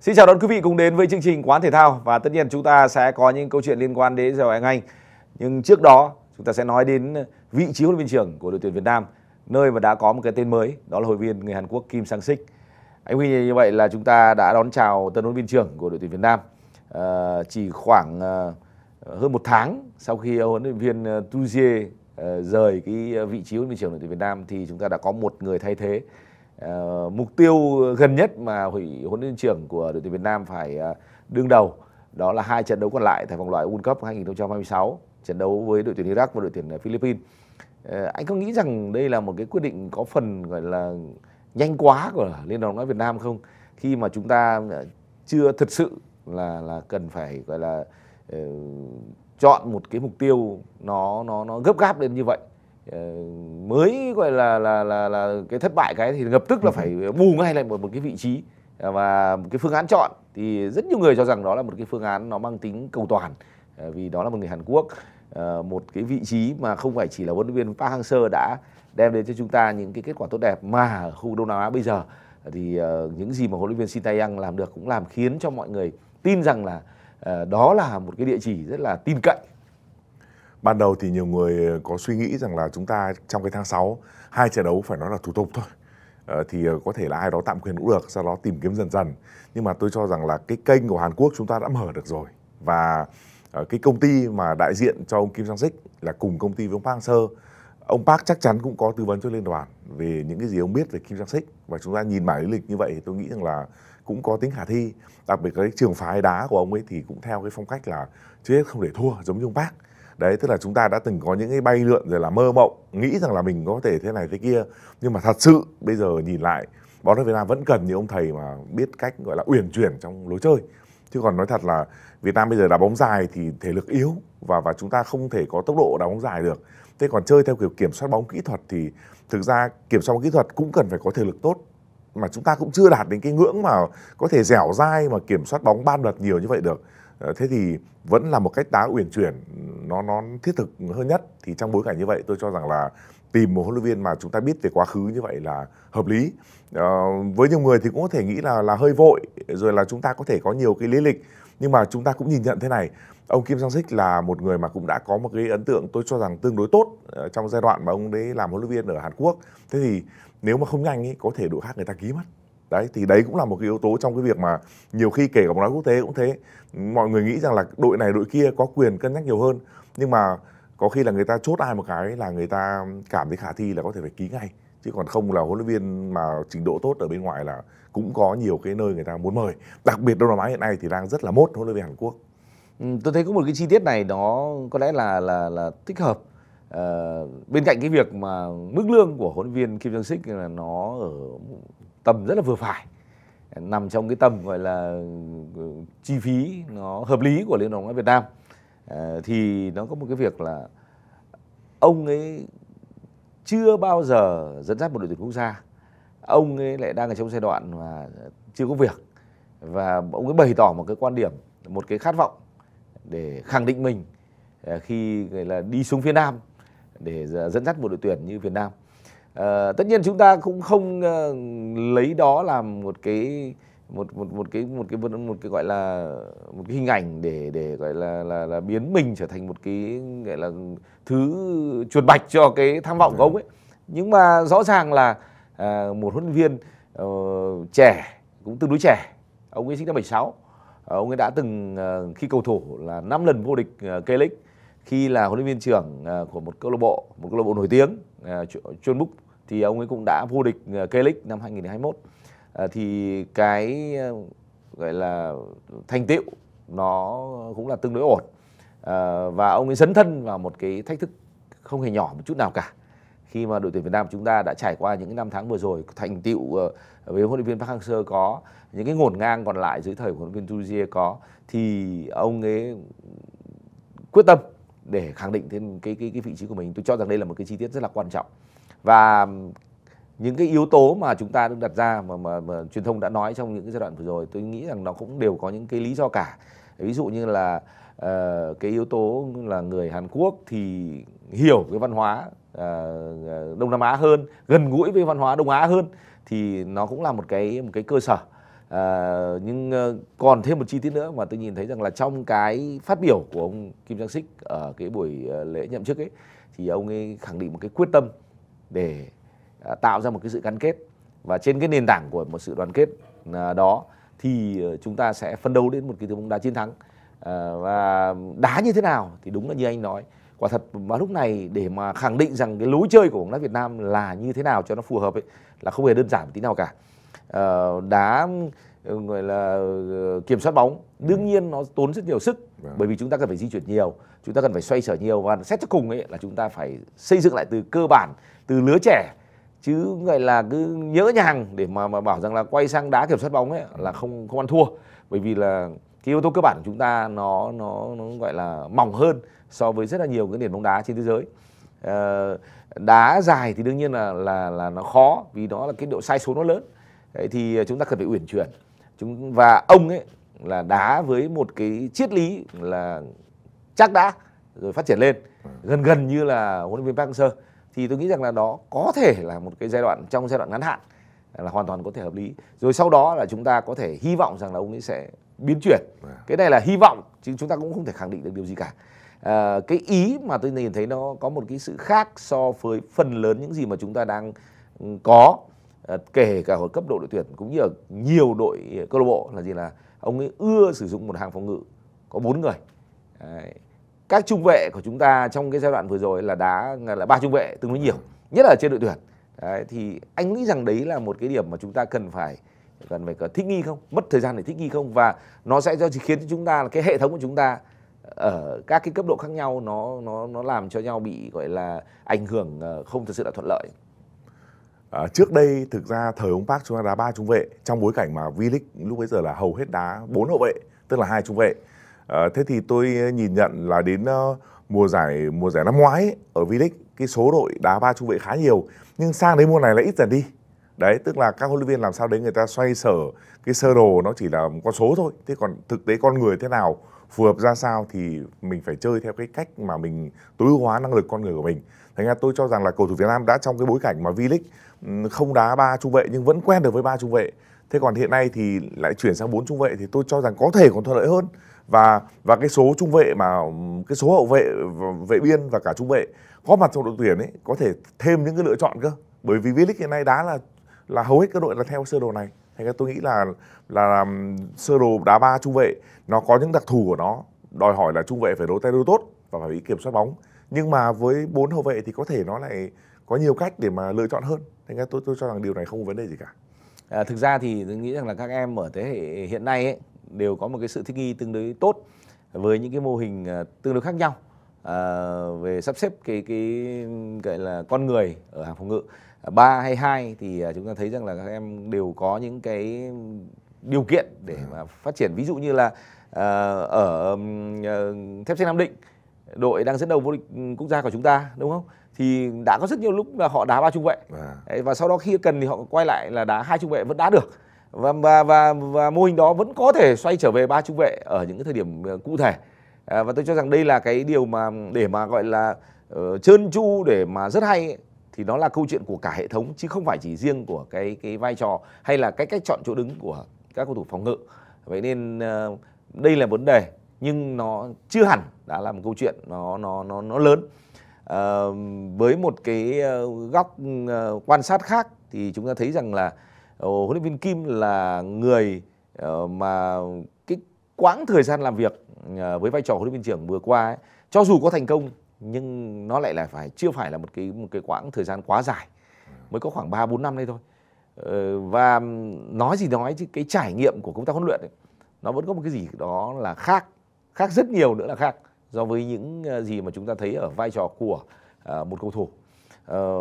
Xin chào đón quý vị cùng đến với chương trình Quán Thể Thao và tất nhiên chúng ta sẽ có những câu chuyện liên quan đến Diều Anh Anh. Nhưng trước đó chúng ta sẽ nói đến vị trí huấn luyện viên trưởng của đội tuyển Việt Nam nơi mà đã có một cái tên mới đó là huấn luyện viên người Hàn Quốc Kim Sang Sik. Anh Huy như vậy là chúng ta đã đón chào tân huấn luyện viên trưởng của đội tuyển Việt Nam à, chỉ khoảng ờ, hơn một tháng sau khi huấn luyện viên ờ, Tuzie à, rời cái vị trí huấn luyện viên trưởng đội tuyển Việt Nam thì chúng ta đã có một người thay thế uh, mục tiêu gần nhất mà hủy huấn luyện trưởng của đội tuyển Việt Nam phải uh, đương đầu đó là hai trận đấu còn lại tại vòng loại World Cup 2026 trận đấu với đội tuyển Iraq và đội tuyển ờ, Philippines. Uh, anh có nghĩ rằng đây là một cái quyết định có phần gọi là nhanh quá của Liên đoàn bóng đá Việt Nam không? Khi mà chúng ta chưa thật sự là là cần phải gọi là uh, chọn một cái mục tiêu nó nó nó gấp gáp đến như vậy Ờ, mới gọi là là là là cái thất bại cái thì lập tức là ừ. phải bù ngay lại một một cái vị trí à, và một cái phương án chọn thì rất nhiều người cho rằng đó là một cái phương án nó mang tính cầu toàn à, vì đó là một người Hàn Quốc ờ, một cái vị trí mà không phải chỉ là huấn luyện viên Park Hang-seo đã đem đến cho chúng ta những cái kết quả tốt đẹp mà ở khu Đông Nam Á bây giờ thì ờ, những gì mà huấn luyện viên Shin Tae-yang làm được cũng làm khiến cho mọi người tin rằng là đó là một cái địa chỉ rất là tin cậy ban đầu thì nhiều người ờ, có suy nghĩ rằng là chúng ta trong cái tháng 6 hai trận đấu phải nói là thủ tục thôi ờ, thì ờ, có thể là ai đó tạm quyền cũng được sau đó tìm kiếm dần dần nhưng mà tôi cho rằng là cái kênh của Hàn Quốc chúng ta đã mở được rồi và cái công ty mà đại diện cho ông Kim Sang Sik là cùng công ty với ông Park Sơ ông Park chắc chắn cũng có tư vấn cho liên đoàn về những cái gì ông biết về Kim Sang Sik và chúng ta nhìn mãi lý lịch như vậy thì tôi nghĩ rằng là cũng có tính khả thi đặc biệt cái trường phái đá của ông ấy thì cũng theo cái phong cách là chứ hết không để thua giống như ông Park đấy tức là chúng ta đã từng có những cái bay lượn rồi là mơ mộng nghĩ rằng là mình có thể thế này thế kia nhưng mà thật sự bây giờ nhìn lại bóng đá Việt Nam vẫn cần những ông thầy mà biết cách gọi là uyển chuyển trong lối chơi chứ còn nói thật là Việt Nam bây giờ đá bóng dài thì thể lực yếu và và chúng ta không thể có tốc độ đá bóng dài được thế còn chơi theo kiểu kiểm soát bóng kỹ thuật thì thực ra kiểm soát bóng kỹ thuật cũng cần phải có thể lực tốt mà chúng ta cũng chưa đạt đến cái ngưỡng mà có thể dẻo dai mà kiểm soát bóng ban luật nhiều như vậy được Ờ, thế thì vẫn là một cách đá uyển chuyển nó nó thiết thực hơn nhất thì trong bối cảnh như vậy tôi cho rằng là tìm một huấn luyện viên mà chúng ta biết về quá khứ như vậy là hợp lý à, với nhiều người thì cũng có thể nghĩ là là hơi vội rồi là chúng ta có thể có nhiều cái lý lịch nhưng mà chúng ta cũng nhìn nhận thế này ông Kim Sang Sik là một người mà cũng đã có một cái ấn tượng tôi cho rằng tương đối tốt ờ, trong giai đoạn mà ông đấy làm huấn luyện viên ở Hàn Quốc thế thì nếu mà không nhanh ấy có thể đội khác người ta ký mất đấy thì đấy cũng là một cái yếu tố trong cái việc mà nhiều khi kể cả bóng đá quốc tế cũng thế mọi người nghĩ rằng là đội này đội kia có quyền cân nhắc nhiều hơn nhưng mà có khi là người ta chốt ai một cái là người ta cảm thấy khả thi là có thể phải ký ngay chứ còn không là huấn luyện viên mà trình độ tốt ở bên ngoài là cũng có nhiều cái nơi người ta muốn mời đặc biệt đông nam á hiện nay thì đang rất là mốt huấn luyện viên hàn quốc ừ, tôi thấy có một cái chi tiết này nó có lẽ là là là thích hợp à, bên cạnh cái việc mà mức lương của huấn luyện viên kim jong sik là nó ở tầm rất là vừa phải nằm trong cái tầm gọi là ừ, chi phí nó hợp lý của Liên đoàn bóng đá Việt Nam ờ, thì nó có một cái việc là ông ấy chưa bao giờ dẫn dắt một đội tuyển quốc gia ông ấy lại đang ở trong giai đoạn mà chưa có việc và ông ấy bày tỏ một cái quan điểm một cái khát vọng để khẳng định mình ờ, khi gọi là đi xuống phía nam để dẫn dắt một đội tuyển như Việt Nam Ờ, tất nhiên chúng ta cũng không uh, lấy đó làm một cái một một một cái một cái một cái, một cái gọi là một cái hình ảnh để để gọi là là là biến mình trở thành một cái gọi là thứ chuột bạch cho cái tham vọng của ông ấy vâng. nhưng mà rõ ràng là à, một huấn luyện viên uh, trẻ cũng tương đối trẻ ông ấy sinh năm 76 ông ấy đã từng uh, khi cầu thủ là 5 lần vô địch uh, K-League khi là huấn luyện viên trưởng uh, của một câu lạc bộ một câu lạc bộ nổi tiếng uh, Chôn Búc thì ông ấy cũng đã vô địch ờ, K-League năm 2021 à, ờ, thì cái ờ, gọi là thành tựu nó cũng là tương đối ổn à, và ông ấy dấn thân vào một cái thách thức không hề nhỏ một chút nào cả khi mà đội tuyển Việt Nam chúng ta đã trải qua những năm tháng vừa rồi thành tựu với huấn luyện viên Park Hang-seo có những cái ngổn ngang còn lại dưới thời của huấn luyện viên Tujie có thì ông ấy quyết tâm để khẳng định thêm cái cái cái vị trí của mình tôi cho rằng đây là một cái chi tiết rất là quan trọng và những cái yếu tố mà chúng ta đang đặt ra mà, mà, mà truyền thông đã nói trong những cái giai đoạn vừa rồi tôi nghĩ rằng nó cũng đều có những cái lý do cả ví dụ như là uh, cái yếu tố là người Hàn Quốc thì hiểu cái văn hóa uh, Đông Nam Á hơn gần gũi với văn hóa Đông Á hơn thì nó cũng là một cái một cái cơ sở uh, nhưng còn thêm một chi tiết nữa mà tôi nhìn thấy rằng là trong cái phát biểu của ông Kim Jong Sik ở cái buổi lễ nhậm chức ấy thì ông ấy khẳng định một cái quyết tâm để à, tạo ra một cái sự gắn kết và trên cái nền tảng của một sự đoàn kết à, đó thì ờ, chúng ta sẽ phân đấu đến một cái bóng đá chiến thắng ờ, và đá như thế nào thì đúng là như anh nói quả thật mà lúc này để mà khẳng định rằng cái lối chơi của bóng đá Việt Nam là như thế nào cho nó phù hợp ấy là không hề đơn giản tí nào cả ờ, đá Ừ, gọi là ờ, kiểm soát bóng đương nhiên nó tốn rất nhiều sức vâng. bởi vì chúng ta cần phải di chuyển nhiều chúng ta cần phải xoay sở nhiều và xét cho cùng ấy là chúng ta phải xây dựng lại từ cơ bản từ lứa trẻ chứ gọi là cứ nhớ nhàng để mà, mà bảo rằng là quay sang đá kiểm soát bóng ấy là không không ăn thua bởi vì là cái yếu tố cơ bản của chúng ta nó nó nó gọi là mỏng hơn so với rất là nhiều cái nền bóng đá trên thế giới ờ, đá dài thì đương nhiên là là là nó khó vì đó là cái độ sai số nó lớn thì ờ, chúng ta cần phải uyển chuyển chúng và ông ấy là đá với một cái triết lý là chắc đã rồi phát triển lên gần gần như là huấn luyện viên Park Hang-seo thì tôi nghĩ rằng là đó có thể là một cái giai đoạn trong giai đoạn ngắn hạn là hoàn toàn có thể hợp lý rồi sau đó là chúng ta có thể hy vọng rằng là ông ấy sẽ biến chuyển dạ. cái này là hy vọng chứ chúng ta cũng không thể khẳng định được điều gì cả à, cái ý mà tôi nhìn thấy nó có một cái sự khác so với phần lớn những gì mà chúng ta đang ừ, có Ờ, kể cả ở cấp độ đội tuyển cũng như ở nhiều đội câu lạc bộ là gì là ông ấy ưa sử dụng một hàng phòng ngự có bốn người Đấy. các trung vệ của chúng ta trong cái giai đoạn vừa rồi là đá là ba trung vệ tương đối nhiều nhất là trên đội tuyển Đấy, thì anh nghĩ rằng đấy là một cái điểm mà chúng ta cần phải cần phải cần thích nghi không mất thời gian để thích nghi không và nó sẽ cho khiến cho chúng ta là cái hệ thống của chúng ta ở các cái cấp độ khác nhau nó nó nó làm cho nhau bị gọi là ảnh hưởng ờ, không thật sự là thuận lợi À, trước đây thực ra thời ông Park chúng ta đá ba trung vệ trong bối cảnh mà V-League lúc bấy giờ là hầu hết đá bốn hậu vệ tức là hai trung vệ. À, thế thì tôi nhìn nhận là đến uh, mùa giải mùa giải năm ngoái ấy, ở V-League cái số đội đá ba trung vệ khá nhiều nhưng sang đến mùa này là ít dần đi. Đấy, tức là các huấn luyện viên làm sao đấy người ta xoay sở cái sơ đồ nó chỉ là con số thôi. Thế còn thực tế con người thế nào phù hợp ra sao thì mình phải chơi theo cái cách mà mình tối ưu hóa năng lực con người của mình thành ra tôi cho rằng là cầu thủ Việt Nam đã trong cái bối cảnh mà V-League không đá ba trung vệ nhưng vẫn quen được với ba trung vệ thế còn hiện nay thì lại chuyển sang bốn trung vệ thì tôi cho rằng có thể còn thuận lợi hơn và và cái số trung vệ mà cái số hậu vệ vệ biên và cả trung vệ có mặt trong đội tuyển ấy có thể thêm những cái lựa chọn cơ bởi vì V-League hiện nay đá là là hầu hết các đội là theo sơ đồ này thành ra tôi nghĩ là là, là sơ đồ đá ba trung vệ nó có những đặc thù của nó đòi hỏi là trung vệ phải đấu tay đôi tốt và phải ý kiểm soát bóng nhưng mà với bốn hậu vệ thì có thể nó lại có nhiều cách để mà lựa chọn hơn thế nên tôi tôi cho rằng điều này không có vấn đề gì cả à, thực ra thì tôi nghĩ rằng là các em ở thế hệ hiện nay ấy, đều có một cái sự thích nghi tương đối tốt với những cái mô hình à, tương đối khác nhau à, về sắp xếp cái cái gọi là con người ở hàng phòng ngự à, ba hay hai thì à, chúng ta thấy rằng là các em đều có những cái điều kiện để mà phát triển ví dụ như là Ờ, ở ờ, thép xe nam định đội đang dẫn đầu vô địch ừ, quốc gia của chúng ta đúng không thì đã có rất nhiều lúc là họ đá ba trung vệ à. và sau đó khi cần thì họ quay lại là đá hai trung vệ vẫn đá được và và và, và mô hình đó vẫn có thể xoay trở về ba trung vệ ở những cái thời điểm ờ, cụ thể à, và tôi cho rằng đây là cái điều mà để mà gọi là uh, trơn tru để mà rất hay ấy, thì nó là câu chuyện của cả hệ thống chứ không phải chỉ riêng của cái cái vai trò hay là cái cách chọn chỗ đứng của các cầu thủ phòng ngự vậy nên uh, đây là vấn đề nhưng nó chưa hẳn đã là một câu chuyện nó nó nó nó lớn à, với một cái ờ, góc ờ, quan sát khác thì chúng ta thấy rằng là huấn luyện viên Kim là người mà cái quãng thời gian làm việc với vai trò huấn luyện viên trưởng vừa qua ấy, cho dù có thành công nhưng nó lại là phải chưa phải là một cái một cái quãng thời gian quá dài mới có khoảng 3 4 năm đây thôi và nói gì nói chứ cái trải nghiệm của công tác huấn luyện ấy, nó vẫn có một cái gì đó là khác khác rất nhiều nữa là khác so với những ờ, gì mà chúng ta thấy ở vai trò của ờ, một cầu thủ ờ,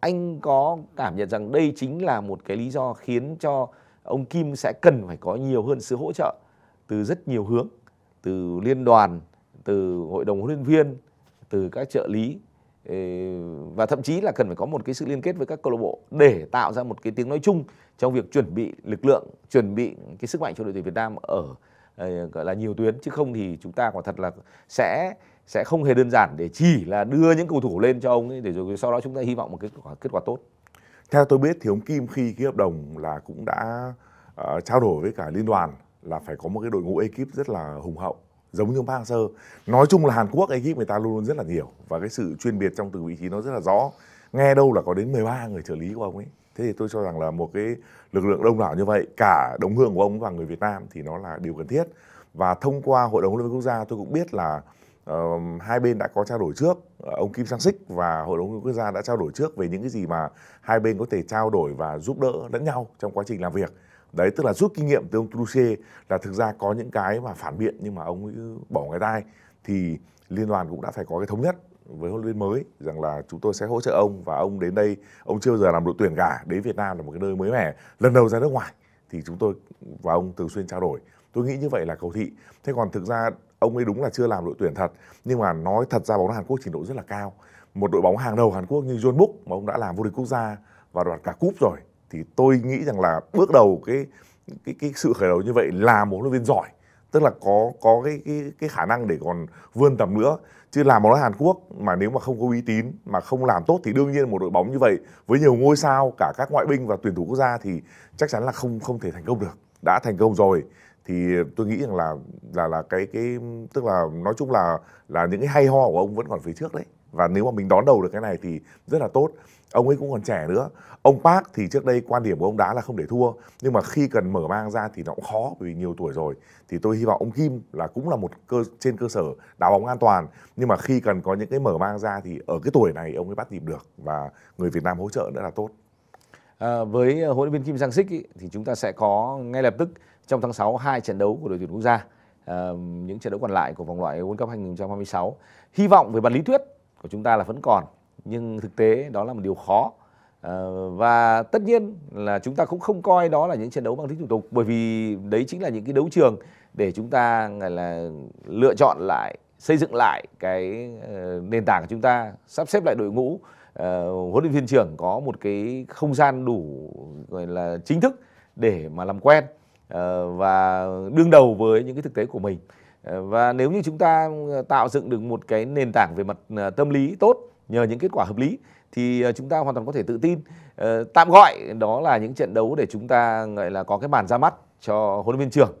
anh có cảm nhận rằng đây chính là một cái lý do khiến cho ông Kim sẽ cần phải có nhiều hơn sự hỗ trợ từ rất nhiều hướng từ liên đoàn từ hội đồng huấn luyện viên từ các trợ lý và thậm chí là cần phải có một cái sự liên kết với các câu lạc bộ để tạo ra một cái tiếng nói chung trong việc chuẩn bị lực lượng chuẩn bị cái sức mạnh cho đội tuyển Việt Nam ở ờ, gọi là nhiều tuyến chứ không thì chúng ta quả thật là sẽ sẽ không hề đơn giản để chỉ là đưa những cầu thủ lên cho ông ấy để rồi sau đó chúng ta hy vọng một kết quả kết quả tốt. Theo tôi biết thì ông Kim khi ký hợp đồng là cũng đã uh, trao đổi với cả liên đoàn là phải có một cái đội ngũ ekip rất là hùng hậu giống như ông Park Sơ. Nói chung là Hàn Quốc ekip người ta luôn luôn rất là nhiều và cái sự chuyên biệt trong từng vị trí nó rất là rõ. Nghe đâu là có đến 13 người trợ lý của ông ấy thế thì tôi cho rằng là một cái lực lượng đông đảo như vậy cả đồng hương của ông và người Việt Nam thì nó là điều cần thiết và thông qua hội đồng huấn luyện quốc gia tôi cũng biết là uh, hai bên đã có trao đổi trước ờ, ông Kim Sang Sích và hội đồng huấn luyện quốc gia đã trao đổi trước về những cái gì mà hai bên có thể trao đổi và giúp đỡ lẫn nhau trong quá trình làm việc đấy tức là rút kinh nghiệm từ ông Trudeau là thực ra có những cái mà phản biện nhưng mà ông ấy bỏ ngoài tai thì liên đoàn cũng đã phải có cái thống nhất với huấn luyện viên mới rằng là chúng tôi sẽ hỗ trợ ông và ông đến đây ông chưa bao giờ làm đội tuyển cả đến Việt Nam là một cái nơi mới mẻ lần đầu ra nước ngoài thì chúng tôi và ông thường xuyên trao đổi tôi nghĩ như vậy là cầu thị thế còn thực ra ông ấy đúng là chưa làm đội tuyển thật nhưng mà nói thật ra bóng Hàn Quốc trình độ rất là cao một đội bóng hàng đầu Hàn Quốc như John Book mà ông đã làm vô địch quốc gia và đoạt cả cúp rồi thì tôi nghĩ rằng là bước đầu cái cái cái sự khởi đầu như vậy là một huấn luyện viên giỏi tức là có có cái cái cái khả năng để còn vươn tầm nữa chứ làm một đá Hàn Quốc mà nếu mà không có uy tín mà không làm tốt thì đương nhiên một đội bóng như vậy với nhiều ngôi sao cả các ngoại binh và tuyển thủ quốc gia thì chắc chắn là không không thể thành công được đã thành công rồi thì tôi nghĩ rằng là là là cái cái tức là nói chung là là những cái hay ho của ông vẫn còn phía trước đấy và nếu mà mình đón đầu được cái này thì rất là tốt ông ấy cũng còn trẻ nữa ông park thì trước đây quan điểm của ông đá là không để thua nhưng mà khi cần mở mang ra thì nó cũng khó bởi vì nhiều tuổi rồi thì tôi hy vọng ông kim là cũng là một cơ trên cơ sở đá bóng an toàn nhưng mà khi cần có những cái mở mang ra thì ở cái tuổi này ông ấy bắt nhịp được và người việt nam hỗ trợ nữa là tốt à, với huấn luyện viên kim sang sik thì chúng ta sẽ có ngay lập tức trong tháng 6 hai trận đấu của đội tuyển quốc gia à, những trận đấu còn lại của vòng loại world cup 2026 hy vọng về mặt lý thuyết của chúng ta là vẫn còn nhưng thực tế đó là một điều khó ờ, và tất nhiên là chúng ta cũng không coi đó là những trận đấu mang tính thủ tục bởi vì đấy chính là những cái đấu trường để chúng ta là lựa chọn lại xây dựng lại cái ờ, nền tảng của chúng ta sắp xếp lại đội ngũ ờ, huấn luyện viên trưởng có một cái không gian đủ gọi là chính thức để mà làm quen và đương đầu với những cái thực tế của mình Ờ, và nếu như chúng ta ờ, tạo dựng được một cái nền tảng về mặt ờ, tâm lý tốt nhờ những kết quả hợp lý thì chúng ta hoàn toàn có thể tự tin tạm gọi đó là những trận đấu để chúng ta gọi là có cái màn ra mắt cho huấn luyện viên trưởng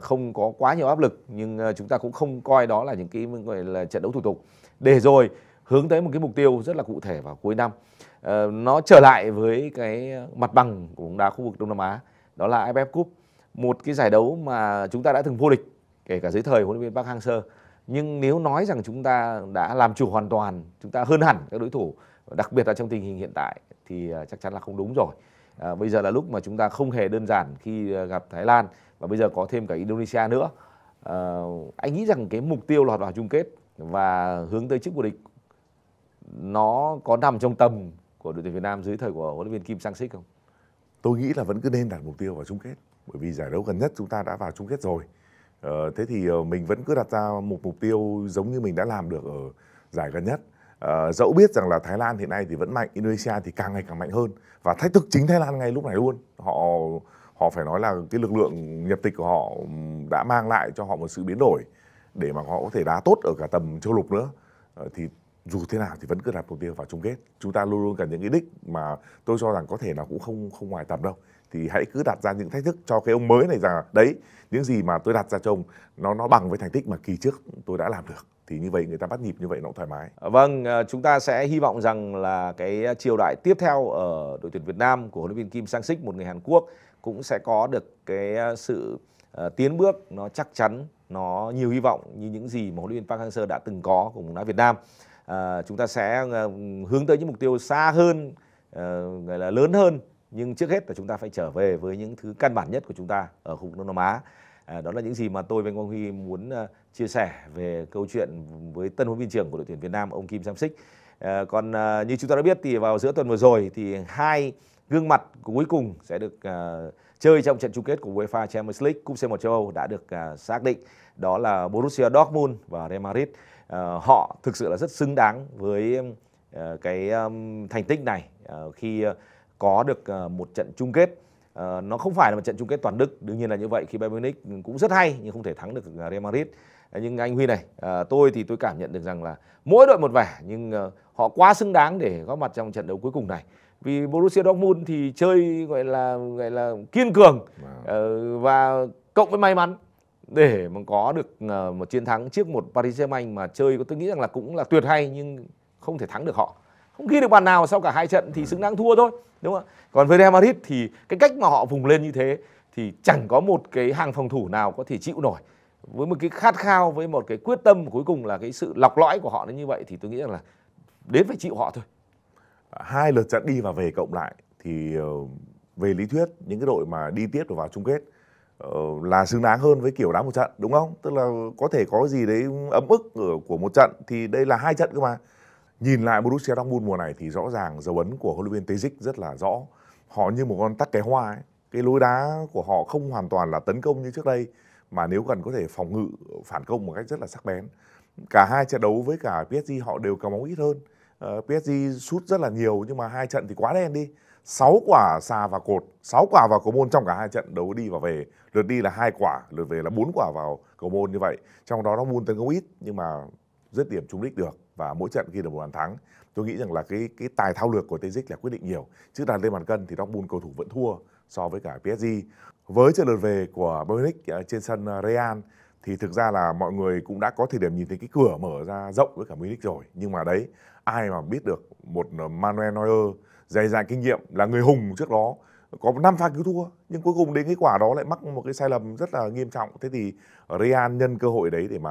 không có quá nhiều áp lực nhưng chúng ta cũng không coi đó là những cái gọi là trận đấu thủ tục để rồi hướng tới một cái mục tiêu rất là cụ thể vào cuối năm nó trở lại với cái mặt bằng của bóng đá khu vực Đông Nam Á đó là AFF Cup một cái giải đấu mà chúng ta đã từng vô địch kể cả dưới thời huấn luyện viên Park Hang-seo nhưng nếu nói rằng chúng ta đã làm chủ hoàn toàn chúng ta hơn hẳn các đối thủ đặc biệt là trong tình hình hiện tại thì à, chắc chắn là không đúng rồi à, bây giờ là lúc mà chúng ta không hề đơn giản khi à, gặp Thái Lan và bây giờ có thêm cả Indonesia nữa à, anh nghĩ rằng cái mục tiêu lọt vào chung kết và hướng tới chức vô địch nó có nằm trong tầm của đội tuyển Việt Nam dưới thời của huấn luyện viên Kim Sang Sik không? Tôi nghĩ là vẫn cứ nên đặt mục tiêu vào chung kết bởi vì giải đấu gần nhất chúng ta đã vào chung kết rồi. Ờ, thế thì ờ, mình vẫn cứ đặt ra một mục tiêu giống như mình đã làm được ở giải gần nhất. Uh, dẫu biết rằng là Thái Lan hiện nay thì vẫn mạnh, Indonesia thì càng ngày càng mạnh hơn và thách thức chính Thái Lan ngay lúc này luôn. Họ họ phải nói là cái lực lượng nhập tịch của họ đã mang lại cho họ một sự biến đổi để mà họ có thể đá tốt ở cả tầm châu lục nữa. Uh, thì dù thế nào thì vẫn cứ đặt mục tiêu vào chung kết. Chúng ta luôn luôn cần những cái đích mà tôi cho rằng có thể là cũng không không ngoài tầm đâu thì hãy cứ đặt ra những thách thức cho cái ông mới này rằng đấy những gì mà tôi đặt ra cho ông nó nó bằng với thành tích mà kỳ trước tôi đã làm được thì như vậy người ta bắt nhịp như vậy nó cũng thoải mái. Ờ, vâng, ờ, chúng ta sẽ hy vọng rằng là cái triều đại tiếp theo ở đội tuyển Việt Nam của huấn luyện viên Kim Sang Sik, một người Hàn Quốc cũng sẽ có được cái ờ, sự tiến bước nó chắc chắn, nó nhiều hy vọng như những gì mà huấn luyện viên Park Hang-seo đã từng có cùng bóng đá Việt Nam. chúng ta sẽ hướng tới những mục tiêu xa hơn, gọi là lớn hơn nhưng trước hết là chúng ta phải trở về với những thứ căn bản nhất của chúng ta ở khu vực Đông Nam Á à, đó là những gì mà tôi và anh Quang Huy muốn à, chia sẻ về câu chuyện với tân huấn viên trưởng của đội tuyển Việt Nam ông Kim Sam Sik à, còn như chúng ta đã biết thì vào giữa tuần vừa rồi thì hai gương mặt cuối cùng sẽ được chơi trong trận chung kết của UEFA Champions League cúp C1 châu Âu đã được xác định đó là Borussia Dortmund và Real Madrid họ thực sự là rất xứng đáng với cái thành tích này khi có được ờ, một trận chung kết ờ, nó không phải là một trận chung kết toàn Đức đương nhiên là như vậy khi Bayern Munich cũng rất hay nhưng không thể thắng được ờ, Real Madrid nhưng anh Huy này tôi thì tôi cảm nhận được rằng là mỗi đội một vẻ nhưng họ quá xứng đáng để góp mặt trong trận đấu cuối cùng này vì Borussia Dortmund thì chơi gọi là gọi là kiên cường vâng. và cộng với may mắn để mà có được một chiến thắng trước một Paris Saint-Germain mà chơi tôi nghĩ rằng là cũng là tuyệt hay nhưng không thể thắng được họ không ghi được bàn nào sau cả hai trận thì ừ. xứng đáng thua thôi đúng không ạ còn với Real Madrid thì cái cách mà họ vùng lên như thế thì chẳng có một cái hàng phòng thủ nào có thể chịu nổi với một cái khát khao với một cái quyết tâm cuối cùng là cái sự lọc lõi của họ đến như vậy thì tôi nghĩ rằng là đến phải chịu họ thôi hai lượt trận đi và về cộng lại thì ờ, về lý thuyết những cái đội mà đi tiếp vào chung kết ờ, là xứng đáng hơn với kiểu đá một trận đúng không tức là có thể có gì đấy ấm ức của một trận thì đây là hai trận cơ mà nhìn lại Borussia Dortmund mùa này thì rõ ràng dấu ấn của huấn luyện viên Tejic rất là rõ họ như một con tắc kè hoa ấy cái lối đá của họ không hoàn toàn là tấn công như trước đây mà nếu cần có thể phòng ngự phản công một cách rất là sắc bén cả hai trận đấu với cả PSG họ đều cầm bóng ít hơn ờ, PSG sút rất là nhiều nhưng mà hai trận thì quá đen đi 6 quả xa và cột 6 quả vào cầu môn trong cả hai trận đấu đi và về lượt đi là hai quả lượt về là bốn quả vào cầu môn như vậy trong đó nó môn tấn công ít nhưng mà dứt điểm trúng đích được và mỗi trận ghi được một bàn thắng tôi nghĩ rằng là cái cái tài thao lược của Tejic là quyết định nhiều chứ đàn lên bàn cân thì Dortmund cầu thủ vẫn thua so với cả PSG với trận lượt về của Munich ờ, trên sân ờ, Real thì thực ra là mọi người cũng đã có thời điểm nhìn thấy cái cửa mở ra rộng với cả Munich rồi nhưng mà đấy ai mà biết được một ờ, Manuel Neuer dày dạn kinh nghiệm là người hùng trước đó có 5 pha cứu thua nhưng cuối cùng đến cái quả đó lại mắc một cái sai lầm rất là nghiêm trọng thế thì Real nhân cơ hội đấy để mà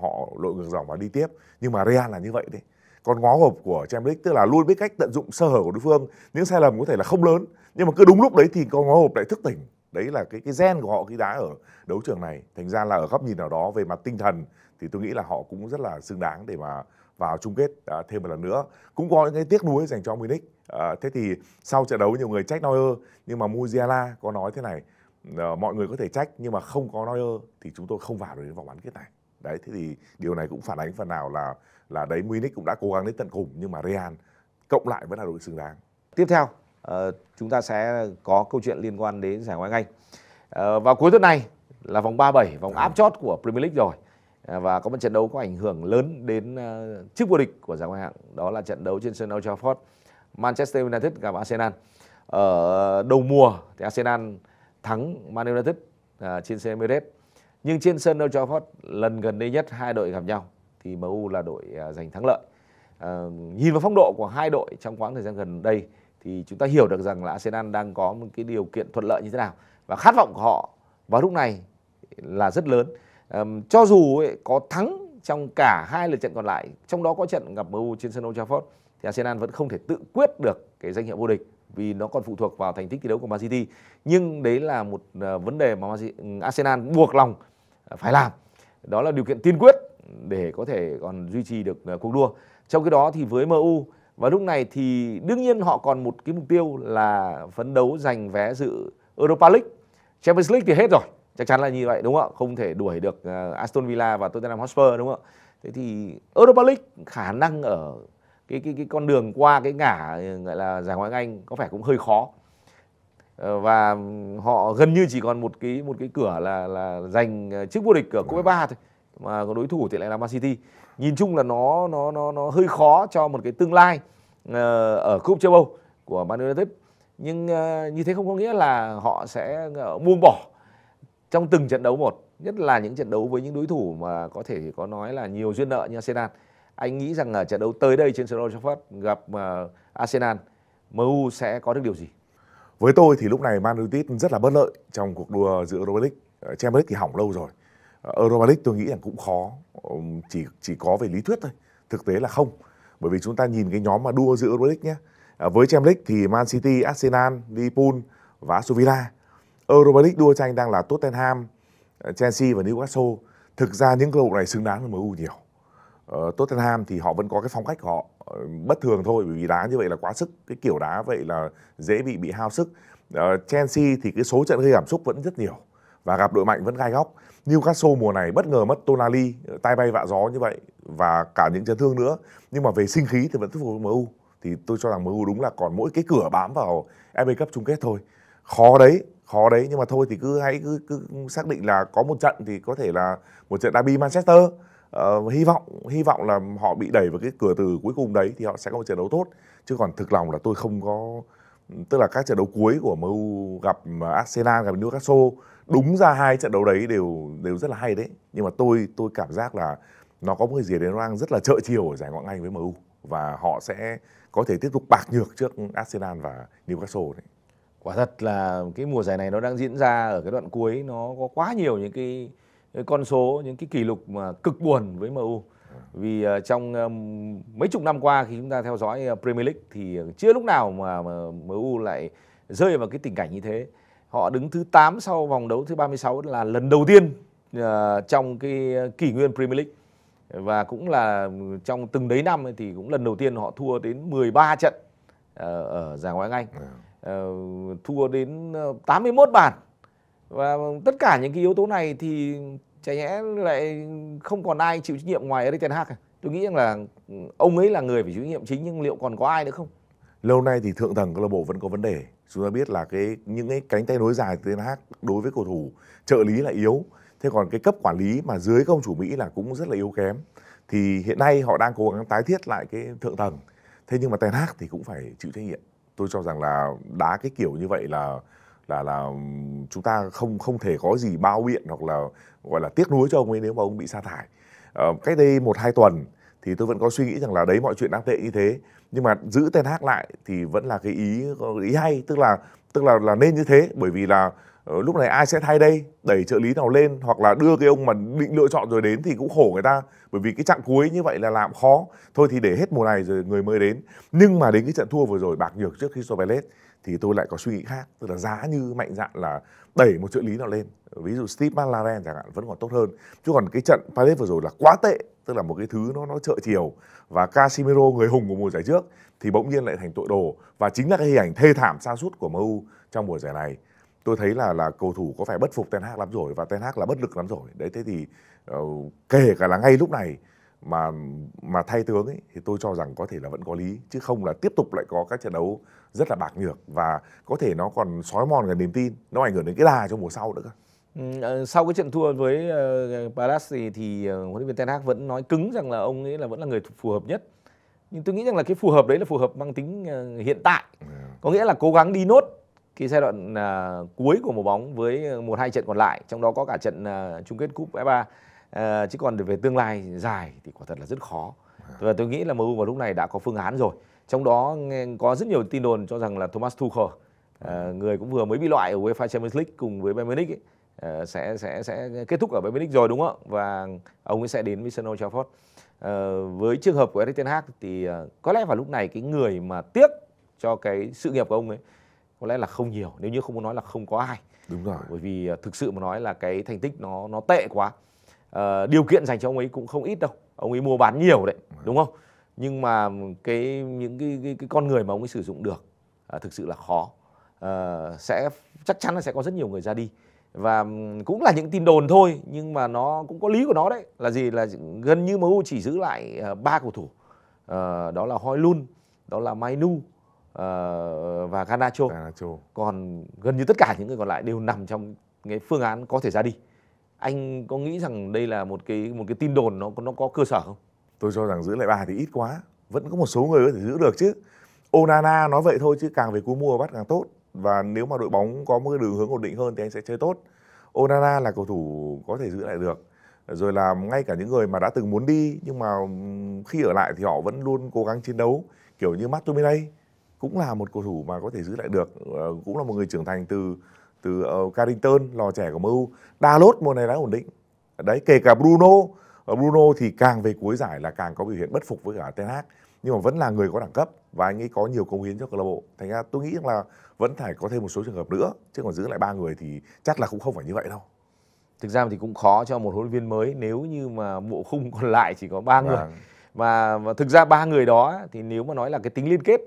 họ lội ngược dòng và đi tiếp nhưng mà Real là như vậy đấy còn ngó hộp của Champions tức là luôn biết cách tận dụng sơ hở của đối phương những sai lầm có thể là không lớn nhưng mà cứ đúng lúc đấy thì con ngó hộp lại thức tỉnh đấy là cái cái gen của họ khi đá ở đấu trường này thành ra là ở góc nhìn nào đó về mặt tinh thần thì tôi nghĩ là họ cũng rất là xứng đáng để mà vào chung kết à, thêm một lần nữa cũng có những cái tiếc nuối dành cho Munich à, thế thì sau trận đấu nhiều người trách Neuer nhưng mà Musiala có nói thế này à, mọi người có thể trách nhưng mà không có Neuer thì chúng tôi không vào đến vòng bán kết này đấy thế thì điều này cũng phản ánh phần nào là là đấy Munich cũng đã cố gắng đến tận cùng nhưng mà Real cộng lại vẫn là đội xứng đáng tiếp theo Uh, chúng ta sẽ có câu chuyện liên quan đến giải Ngoại hạng Anh. Uh, vào cuối tuần này là vòng 37, vòng à. áp chót của Premier League rồi. À, và có một trận đấu có ảnh hưởng lớn đến à, chức vô địch của giải ngoại hạng đó là trận đấu trên sân Old Trafford Manchester United gặp Arsenal ở đầu mùa thì Arsenal thắng Man United à, trên sân Emirates nhưng trên sân Old Trafford lần gần đây nhất hai đội gặp nhau thì MU là đội giành thắng lợi nhìn vào phong độ của hai đội trong quãng thời gian gần đây thì chúng ta hiểu được rằng là Arsenal đang có một cái điều kiện thuận lợi như thế nào và khát vọng của họ vào lúc này là rất lớn um, cho dù ấy, có thắng trong cả hai lượt trận còn lại trong đó có trận gặp MU trên sân Old Trafford thì Arsenal vẫn không thể tự quyết được cái danh hiệu vô địch vì nó còn phụ thuộc vào thành tích thi đấu của Man City nhưng đấy là một uh, vấn đề mà ừ, Arsenal buộc lòng ờ, phải làm đó là điều kiện tiên quyết để có thể còn duy trì được uh, cuộc đua trong cái đó thì với MU và lúc này thì đương nhiên họ còn một cái mục tiêu là phấn đấu giành vé dự Europa League Champions League thì hết rồi chắc chắn là như vậy đúng không ạ không thể đuổi được à, Aston Villa và Tottenham Hotspur đúng không ạ thế thì Europa League khả năng ở cái cái cái con đường qua cái ngả gọi là giải ngoại Anh có vẻ cũng hơi khó ờ, và họ gần như chỉ còn một cái một cái cửa là là giành à, chức vô địch ở cúp ba thôi mà có đối thủ thì lại là Man City nhìn chung là nó nó nó nó hơi khó cho một cái tương lai ờ, ở cúp châu Âu của Man United nhưng à, như thế không có nghĩa là họ sẽ ờ, buông bỏ trong từng trận đấu một nhất là những trận đấu với những đối thủ mà có thể có nói là nhiều duyên nợ như Arsenal anh nghĩ rằng ở trận đấu tới đây trên sân Old Trafford gặp ờ, Arsenal MU sẽ có được điều gì với tôi thì lúc này Man United rất là bất lợi trong cuộc đua giữa Europa League ờ, Champions League thì hỏng lâu rồi ờ, Europa League tôi nghĩ rằng cũng khó chỉ chỉ có về lý thuyết thôi thực tế là không bởi vì chúng ta nhìn cái nhóm mà đua giữa Europa League nhé với Champions League thì Man City, Arsenal, Liverpool và Aston Villa Ờ, Europa League đua tranh đang là Tottenham, ờ, Chelsea và Newcastle. Thực ra những câu lạc bộ này xứng đáng với MU nhiều. Uh, Tottenham thì họ vẫn có cái phong cách của họ uh, bất thường thôi bởi vì đá như vậy là quá sức, cái kiểu đá vậy là dễ bị bị hao sức. Uh, Chelsea thì cái số trận gây cảm xúc vẫn rất nhiều và gặp đội mạnh vẫn gai góc. Newcastle mùa này bất ngờ mất Tonali, tay bay vạ gió như vậy và cả những chấn thương nữa. Nhưng mà về sinh khí thì vẫn thuyết phục MU. Thì tôi cho rằng MU đúng là còn mỗi cái cửa bám vào FA Cup chung kết thôi. Khó đấy, khó đấy nhưng mà thôi thì cứ hãy cứ, cứ xác định là có một trận thì có thể là một trận derby Manchester uh, hy vọng hy vọng là họ bị đẩy vào cái cửa từ cuối cùng đấy thì họ sẽ có một trận đấu tốt chứ còn thực lòng là tôi không có tức là các trận đấu cuối của MU gặp Arsenal gặp Newcastle đúng ra hai trận đấu đấy đều đều rất là hay đấy nhưng mà tôi tôi cảm giác là nó có một cái gì đấy nó đang rất là trợ chiều ở giải ngoại hạng Anh với MU và họ sẽ có thể tiếp tục bạc nhược trước Arsenal và Newcastle đấy quả thật là cái mùa giải này nó đang diễn ra ở cái đoạn cuối nó có quá nhiều những cái, cái con số những cái kỷ lục mà cực buồn với MU vì uh, trong um, mấy chục năm qua khi chúng ta theo dõi ờ, Premier League thì chưa lúc nào mà, mà MU lại rơi vào cái tình cảnh như thế họ đứng thứ 8 sau vòng đấu thứ 36 là lần đầu tiên uh, trong cái kỷ nguyên Premier League và cũng là trong từng đấy năm thì cũng lần đầu tiên họ thua đến 13 trận ở, ở giải ngoại hạng Anh. Yeah. Dạ. Ờ, thua đến 81 ờ, bàn và tất cả những cái yếu tố này thì chả nhẽ lại không còn ai chịu trách nhiệm ngoài Erik Ten Hag à? tôi nghĩ rằng là ừ, ông ấy là người phải chịu trách nhiệm chính nhưng liệu còn có ai nữa không lâu nay thì thượng tầng câu lạc bộ vẫn có vấn đề chúng ta biết là cái những cái cánh tay nối dài từ Ten Hag đối với cầu thủ trợ lý là yếu thế còn cái cấp quản lý mà dưới công chủ Mỹ là cũng rất là yếu kém thì hiện nay họ đang cố gắng tái thiết lại cái thượng tầng thế nhưng mà Ten Hag thì cũng phải chịu trách nhiệm tôi cho rằng là đá cái kiểu như vậy là là là chúng ta không không thể có gì bao biện hoặc là gọi là tiếc nuối cho ông ấy nếu mà ông bị sa thải ờ, cách đây một hai tuần thì tôi vẫn có suy nghĩ rằng là đấy mọi chuyện đang tệ như thế nhưng mà giữ tên hát lại thì vẫn là cái ý ý hay tức là tức là là nên như thế bởi vì là Ờ, lúc này ai sẽ thay đây đẩy trợ lý nào lên hoặc là đưa cái ông mà định lựa chọn rồi đến thì cũng khổ người ta bởi vì cái trạng cuối như vậy là làm khó thôi thì để hết mùa này rồi người mới đến nhưng mà đến cái trận thua vừa rồi bạc nhược trước Crystal Palace thì tôi lại có suy nghĩ khác tức là giá như mạnh dạn là đẩy một trợ lý nào lên ví dụ Steve McLaren chẳng hạn vẫn còn tốt hơn chứ còn cái trận Palace vừa rồi là quá tệ tức là một cái thứ nó nó trợ chiều và Casimiro người hùng của mùa giải trước thì bỗng nhiên lại thành tội đồ và chính là cái hình ảnh thê thảm xa suốt của MU trong mùa giải này tôi thấy là là cầu thủ có phải bất phục Ten Hag lắm rồi và Ten Hag là bất lực lắm rồi đấy thế thì uh, kể cả là ngay lúc này mà mà thay tướng ấy thì tôi cho rằng có thể là vẫn có lý chứ không là tiếp tục lại có các trận đấu rất là bạc nhược và có thể nó còn sói mòn cả niềm tin nó ảnh hưởng đến cái đà trong mùa sau nữa ừ, ờ, sau cái trận thua với ờ, Palace thì, huấn luyện viên Ten Hag vẫn nói cứng rằng là ông ấy là vẫn là người phù hợp nhất nhưng tôi nghĩ rằng là cái phù hợp đấy là phù hợp mang tính hiện tại có nghĩa là cố gắng đi nốt cái giai đoạn à, cuối của mùa bóng với một hai trận còn lại trong đó có cả trận à, chung kết cúp FA, 3 à, chứ còn về tương lai dài thì quả thật là rất khó à. và tôi nghĩ là MU vào lúc này đã có phương án rồi trong đó có rất nhiều tin đồn cho rằng là Thomas Tuchel à, ừ. người cũng vừa mới bị loại ở UEFA Champions League cùng với Bayern Munich ấy, à, sẽ sẽ sẽ kết thúc ở Bayern Munich rồi đúng không và ông ấy sẽ đến với sân Old Trafford à, với trường hợp của Erik Ten Hag thì à, có lẽ vào lúc này cái người mà tiếc cho cái sự nghiệp của ông ấy có lẽ là không nhiều nếu như không muốn nói là không có ai đúng rồi bởi vì à, thực sự mà nói là cái thành tích nó nó tệ quá à, điều kiện dành cho ông ấy cũng không ít đâu ông ấy mua bán nhiều đấy vâng. đúng không nhưng mà cái những cái cái, cái con người mà ông ấy sử dụng được à, thực sự là khó à, sẽ chắc chắn là sẽ có rất nhiều người ra đi và cũng là những tin đồn thôi nhưng mà nó cũng có lý của nó đấy là gì là gần như MU chỉ giữ lại à, ba cầu thủ à, đó là Hoylun đó là Mainu Ờ, và Garnacho. Garnacho. Còn gần như tất cả những người còn lại đều nằm trong cái phương án có thể ra đi. Anh có nghĩ rằng đây là một cái một cái tin đồn nó nó có cơ sở không? Tôi cho rằng giữ lại ba thì ít quá, vẫn có một số người có thể giữ được chứ. Onana nói vậy thôi chứ càng về cuối mùa bắt càng tốt và nếu mà đội bóng có một cái đường hướng ổn định hơn thì anh sẽ chơi tốt. Onana là cầu thủ có thể giữ lại được rồi là ngay cả những người mà đã từng muốn đi nhưng mà khi ở lại thì họ vẫn luôn cố gắng chiến đấu kiểu như Matt đây cũng là một cầu thủ mà có thể giữ lại được ờ, cũng là một người trưởng thành từ từ uh, Carrington lò trẻ của MU Dalot mùa này đã ổn định đấy kể cả Bruno ờ, Bruno thì càng về cuối giải là càng có biểu hiện bất phục với cả Ten Hag nhưng mà vẫn là người có đẳng cấp và anh ấy có nhiều công hiến cho câu lạc bộ thành ra tôi nghĩ là vẫn phải có thêm một số trường hợp nữa chứ còn giữ lại ba người thì chắc là cũng không phải như vậy đâu thực ra thì cũng khó cho một huấn luyện viên mới nếu như mà bộ khung còn lại chỉ có ba người vâng. Mà và thực ra ba người đó thì nếu mà nói là cái tính liên kết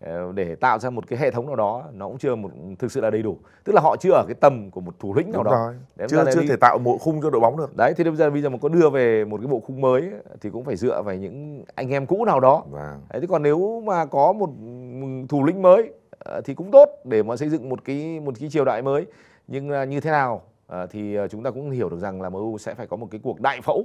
Ờ, để tạo ra một cái hệ thống nào đó nó cũng chưa một thực sự là đầy đủ tức là họ chưa ở cái tầm của một thủ lĩnh nào Đúng đó rồi. Đấy, chưa chưa đi... thể tạo một khung cho đội bóng được đấy thì bây giờ bây giờ mà có đưa về một cái bộ khung mới thì cũng phải dựa vào những anh em cũ nào đó vâng. đấy, thế còn nếu mà có một thủ lĩnh mới ờ, thì cũng tốt để mà xây dựng một cái một cái triều đại mới nhưng ờ, như thế nào thì chúng ta cũng hiểu được rằng là MU sẽ phải có một cái cuộc đại phẫu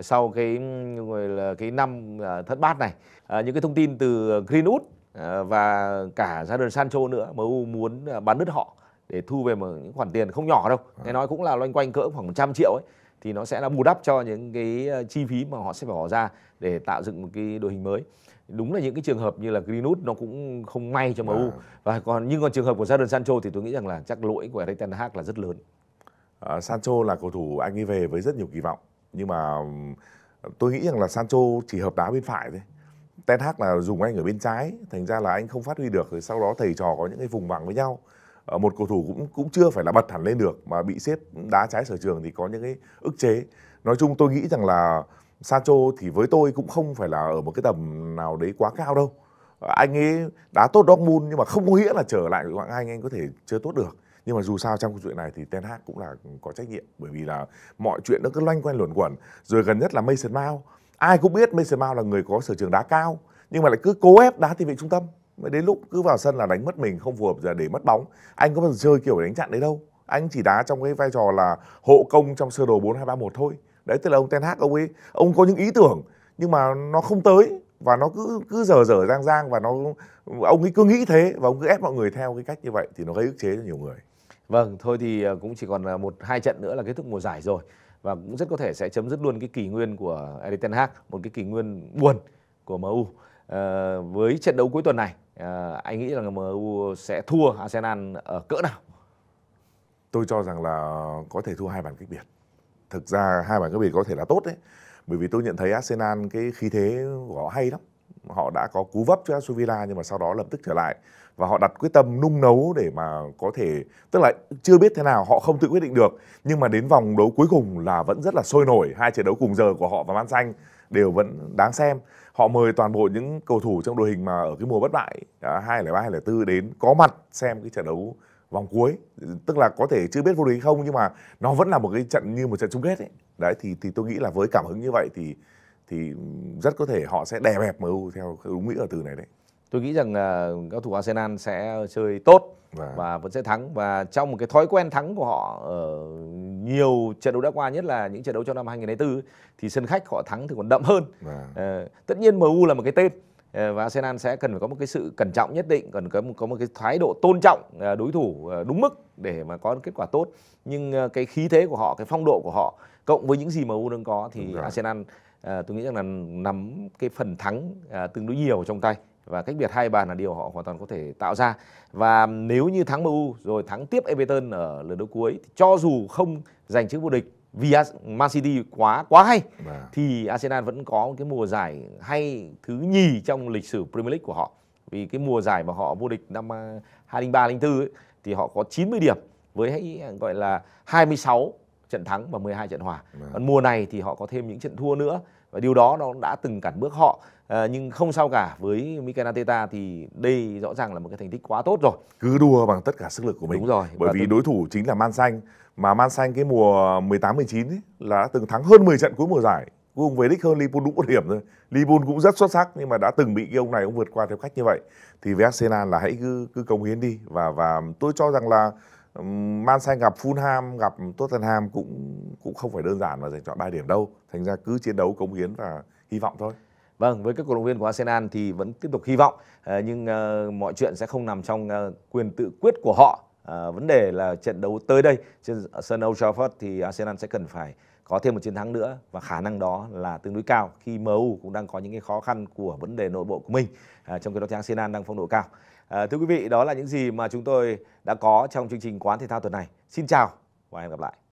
sau cái ừ, là cái năm thất bát này à, những cái thông tin từ Greenwood Ờ, và cả ra đời Sancho nữa MU muốn ờ, bán đứt họ để thu về một những khoản tiền không nhỏ đâu à. nghe nói cũng là loanh quanh cỡ khoảng 100 triệu ấy thì nó sẽ là bù đắp cho những cái ờ, chi phí mà họ sẽ phải bỏ ra để tạo dựng một cái đội hình mới đúng là những cái trường hợp như là Greenwood nó cũng không may cho MU à. và còn nhưng còn trường hợp của Jadon Sancho thì tôi nghĩ rằng là chắc lỗi của Erik ten Hag là rất lớn. À, Sancho là cầu thủ anh ấy về với rất nhiều kỳ vọng nhưng mà tôi nghĩ rằng là Sancho chỉ hợp đá bên phải thôi. Ten Hag là dùng anh ở bên trái thành ra là anh không phát huy được rồi sau đó thầy trò có những cái vùng vằng với nhau ờ, một cầu thủ cũng cũng chưa phải là bật hẳn lên được mà bị xếp đá trái sở trường thì có những cái ức chế nói chung tôi nghĩ rằng là Sancho thì với tôi cũng không phải là ở một cái tầm nào đấy quá cao đâu ờ, anh ấy đá tốt Dortmund nhưng mà không có nghĩa là trở lại hạng Anh anh có thể chưa tốt được nhưng mà dù sao trong câu chuyện này thì Ten Hag cũng là có trách nhiệm bởi vì là mọi chuyện nó cứ loanh quanh luẩn quẩn rồi gần nhất là Mason Mount ai cũng biết Mason Mount là người có sở trường đá cao nhưng mà lại cứ cố ép đá tiền vệ trung tâm mới đến lúc cứ vào sân là đánh mất mình không phù hợp giờ để mất bóng anh có bao giờ chơi kiểu đánh chặn đấy đâu anh chỉ đá trong cái vai trò là hộ công trong sơ đồ bốn hai ba một thôi đấy tức là ông Ten Hag ông ấy ông có những ý tưởng nhưng mà nó không tới và nó cứ cứ dở dở giang giang và nó ông ấy cứ nghĩ thế và ông cứ ép mọi người theo cái cách như vậy thì nó gây ức chế cho nhiều người vâng thôi thì ờ, cũng chỉ còn ờ, một hai trận nữa là kết thúc mùa giải rồi và cũng rất có thể sẽ chấm dứt luôn cái kỳ nguyên của Erik Ten Hag một cái kỳ nguyên buồn của MU à, ờ, với trận đấu cuối tuần này à, anh nghĩ là MU sẽ thua Arsenal ở cỡ nào tôi cho rằng là có thể thua hai bàn cách biệt thực ra hai bàn cách biệt có thể là tốt đấy bởi vì tôi nhận thấy Arsenal cái khí thế của họ hay lắm họ đã có cú vấp cho Aston Villa nhưng mà sau đó lập tức trở lại và họ đặt quyết tâm nung nấu để mà có thể tức là chưa biết thế nào họ không tự quyết định được nhưng mà đến vòng đấu cuối cùng là vẫn rất là sôi nổi hai trận đấu cùng giờ của họ và Man Xanh đều vẫn đáng xem họ mời toàn bộ những cầu thủ trong đội hình mà ở cái mùa bất bại à, hai lẻ ba hai lẻ tư đến có mặt xem cái trận đấu vòng cuối tức là có thể chưa biết vô địch không nhưng mà nó vẫn là một cái trận như một trận chung kết ấy đấy thì thì tôi nghĩ là với cảm hứng như vậy thì thì rất có thể họ sẽ đè bẹp MU theo đúng nghĩa từ này đấy. Tôi nghĩ rằng à, các thủ Arsenal sẽ chơi tốt và... và vẫn sẽ thắng và trong một cái thói quen thắng của họ ở nhiều trận đấu đã qua nhất là những trận đấu trong năm 2004 thì sân khách họ thắng thì còn đậm hơn. Và... Ờ, tất nhiên MU là một cái tên ờ, và Arsenal sẽ cần phải có một cái sự cẩn trọng nhất định, cần có một, có một cái thái độ tôn trọng ờ, đối thủ đúng mức để mà có kết quả tốt. Nhưng cái khí thế của họ, cái phong độ của họ cộng với những gì MU đang có thì Arsenal à, tôi nghĩ rằng là nắm cái phần thắng à, tương đối nhiều trong tay và cách biệt hai bàn là điều họ hoàn toàn có thể tạo ra và nếu như thắng MU rồi thắng tiếp Everton ở lượt đấu cuối thì cho dù không giành chức vô địch vì Man City quá quá hay à. thì Arsenal vẫn có cái mùa giải hay thứ nhì trong lịch sử Premier League của họ vì cái mùa giải mà họ vô địch năm 2003 ờ, 2004 ấy, thì họ có 90 điểm với hãy gọi là 26 trận thắng và 12 trận hòa. Vâng. Còn mùa này thì họ có thêm những trận thua nữa và điều đó nó đã từng cản bước họ à, nhưng không sao cả với Mikel Arteta thì đây rõ ràng là một cái thành tích quá tốt rồi. Cứ đua bằng tất cả sức lực của mình. Đúng rồi. Bởi vì tôi... đối thủ chính là Man Xanh mà Man Xanh cái mùa 18 19 ấy là đã từng thắng hơn 10 trận cuối mùa giải cuối cùng về đích hơn Liverpool đúng một điểm rồi. Liverpool cũng rất xuất sắc nhưng mà đã từng bị cái ông này ông vượt qua theo cách như vậy. Thì với Arsenal là hãy cứ cứ cống hiến đi và và tôi cho rằng là Man City gặp Fulham, gặp Tottenham cũng cũng không phải đơn giản mà giành chọn 3 điểm đâu. Thành ra cứ chiến đấu cống hiến và hy vọng thôi. Vâng, với các cổ động viên của Arsenal thì vẫn tiếp tục hy vọng ờ, nhưng ờ, mọi chuyện sẽ không nằm trong ờ, quyền tự quyết của họ. Vấn đề là trận đấu tới đây trên sân Old Trafford thì Arsenal sẽ cần phải có thêm một chiến thắng nữa và khả năng đó là tương đối cao khi MU cũng đang có những cái khó khăn của vấn đề nội bộ của mình. Trong khi đó thì Arsenal đang phong độ cao. Ờ, thưa quý vị, đó là những gì mà chúng tôi đã có trong chương trình Quán Thể thao tuần này. Xin chào và hẹn gặp lại.